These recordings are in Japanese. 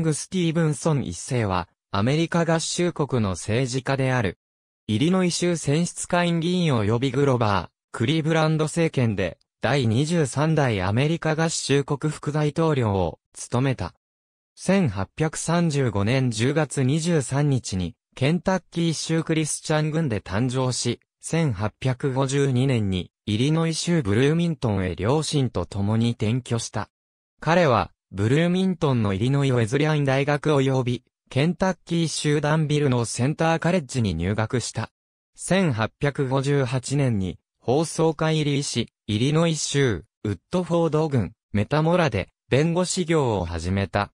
ング・スティーブンソン一世は、アメリカ合衆国の政治家である。イリノイ州選出会議員及びグロバー、クリーブランド政権で、第23代アメリカ合衆国副大統領を務めた。1835年10月23日に、ケンタッキー州クリスチャン軍で誕生し、1852年にイリノイ州ブルーミントンへ両親と共に転居した。彼はブルーミントンのイリノイウェズリアン大学及び、ケンタッキー集団ビルのセンターカレッジに入学した。1858年に、放送会入り医師、イリノイ州、ウッドフォード郡、メタモラで、弁護士業を始めた。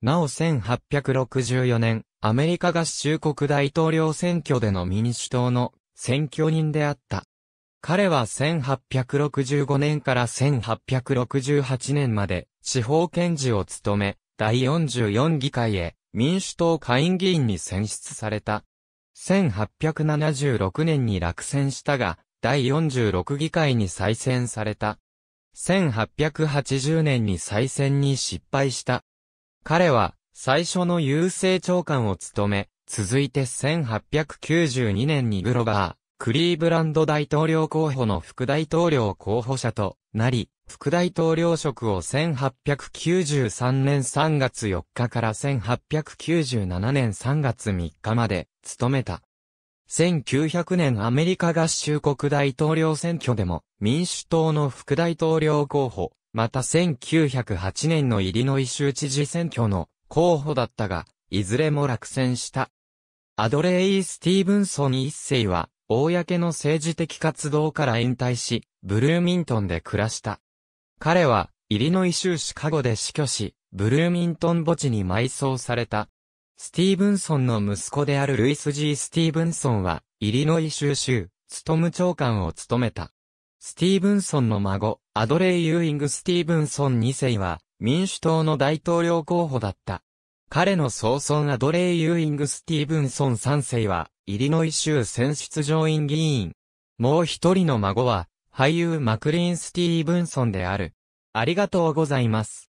なお1864年、アメリカ合衆国大統領選挙での民主党の選挙人であった。彼は1865年から1868年まで司法検事を務め、第44議会へ民主党下院議員に選出された。1876年に落選したが、第46議会に再選された。1880年に再選に失敗した。彼は最初の郵政長官を務め、続いて1892年にグロバクリーブランド大統領候補の副大統領候補者となり、副大統領職を1893年3月4日から1897年3月3日まで務めた。1900年アメリカ合衆国大統領選挙でも民主党の副大統領候補、また1908年のイリノイ州知事選挙の候補だったが、いずれも落選した。アドレイ・スティーブンソン一世は、公の政治的活動から引退し、ブルーミントンで暮らした。彼は、イリノイ州シカゴで死去し、ブルーミントン墓地に埋葬された。スティーブンソンの息子であるルイス・ジー・スティーブンソンは、イリノイ州州、ストム長官を務めた。スティーブンソンの孫、アドレイ・ユーイング・スティーブンソン2世は、民主党の大統領候補だった。彼の早孫アドレイ・ユーイング・スティーブンソン3世は、イリノイ州選出上院議員。もう一人の孫は、俳優マクリーン・スティーブンソンである。ありがとうございます。